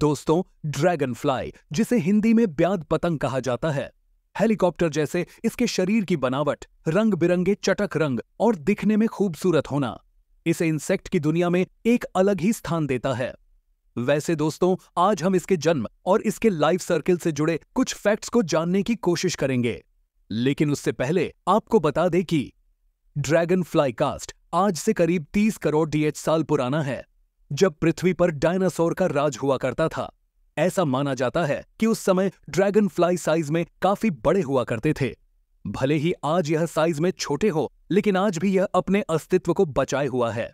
दोस्तों dragon fly जिसे हिंदी में ब्याद पतंग कहा जाता है हेलीकॉप्टर जैसे इसके शरीर की बनावट रंग बिरंगे चटक रंग और दिखने में खूबसूरत होना इसे इंसेक्ट की दुनिया में एक अलग ही स्थान देता है वैसे दोस्तों आज हम इसके जन्म और इसके लाइफ सर्किल से जुड़े कुछ फैक्ट्स को जानने की कोशिश करेंगे लेकिन उससे पहले आपको बता दें कि ड्रैगन फ्लाई कास्ट आज से करीब 30 करोड़ डीएच साल पुराना है जब पृथ्वी पर डायनासोर का राज हुआ करता था ऐसा माना जाता है कि उस समय ड्रैगन फ्लाई साइज में काफी बड़े हुआ करते थे भले ही आज यह साइज में छोटे हो लेकिन आज भी यह अपने अस्तित्व को बचाए हुआ है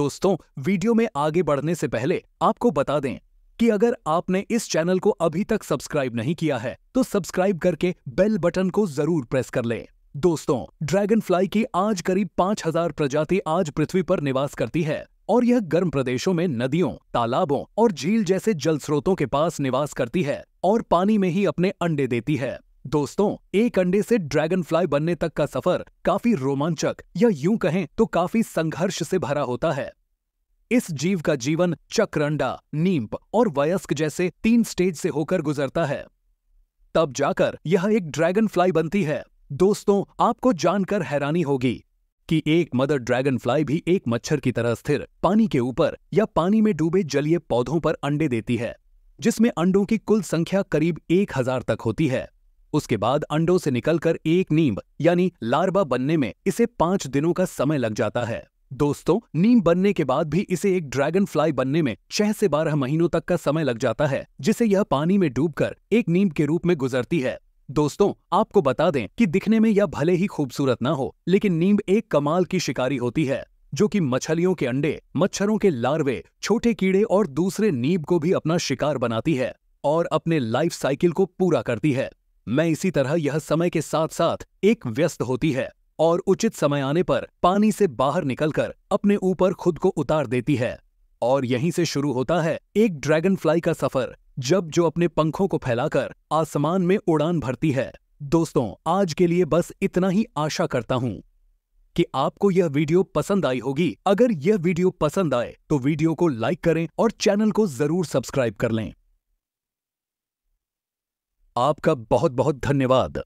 दोस्तों वीडियो में आगे बढ़ने से पहले आपको बता दें कि अगर आपने इस चैनल को अभी तक सब्सक्राइब नहीं किया है तो सब्सक्राइब करके बेल बटन को जरूर प्रेस कर लें दोस्तों ड्रैगन फ्लाई की आज करीब 5000 प्रजाति आज पृथ्वी पर निवास करती है और यह गर्म प्रदेशों में नदियों तालाबों और झील जैसे जल स्रोतों के पास निवास करती है और पानी में ही अपने अंडे देती है दोस्तों एक अंडे से ड्रैगन फ्लाई बनने तक का सफर काफी रोमांचक या यूं कहें तो काफी संघर्ष से भरा होता है इस जीव का जीवन चक्र अंडा नींप और वयस्क जैसे तीन स्टेज से होकर गुजरता है तब जाकर यह एक ड्रैगन फ्लाई बनती है दोस्तों आपको जानकर हैरानी होगी कि एक मदर ड्रैगन फ्लाई भी एक मच्छर की तरह स्थिर पानी के ऊपर या पानी में डूबे जलीय पौधों पर अंडे देती है जिसमें अंडों की कुल संख्या करीब एक हजार तक होती है उसके बाद अंडों से निकलकर एक नींब यानी लार्वा बनने में इसे पांच दिनों का समय लग जाता है दोस्तों नीम बनने के बाद भी इसे एक ड्रैगन फ्लाई बनने में छह से बारह महीनों तक का समय लग जाता है जिसे यह पानी में डूबकर एक नीम के रूप में गुजरती है दोस्तों आपको बता दें कि दिखने में यह भले ही खूबसूरत ना हो लेकिन नींब एक कमाल की शिकारी होती है जो कि मछलियों के अंडे मच्छरों के लार्वे छोटे कीड़े और दूसरे नीब को भी अपना शिकार बनाती है और अपने लाइफ साइकिल को पूरा करती है मैं इसी तरह यह समय के साथ साथ एक व्यस्त होती है और उचित समय आने पर पानी से बाहर निकलकर अपने ऊपर खुद को उतार देती है और यहीं से शुरू होता है एक ड्रैगन फ्लाई का सफर जब जो अपने पंखों को फैलाकर आसमान में उड़ान भरती है दोस्तों आज के लिए बस इतना ही आशा करता हूं कि आपको यह वीडियो पसंद आई होगी अगर यह वीडियो पसंद आए तो वीडियो को लाइक करें और चैनल को जरूर सब्सक्राइब कर लें आपका बहुत बहुत धन्यवाद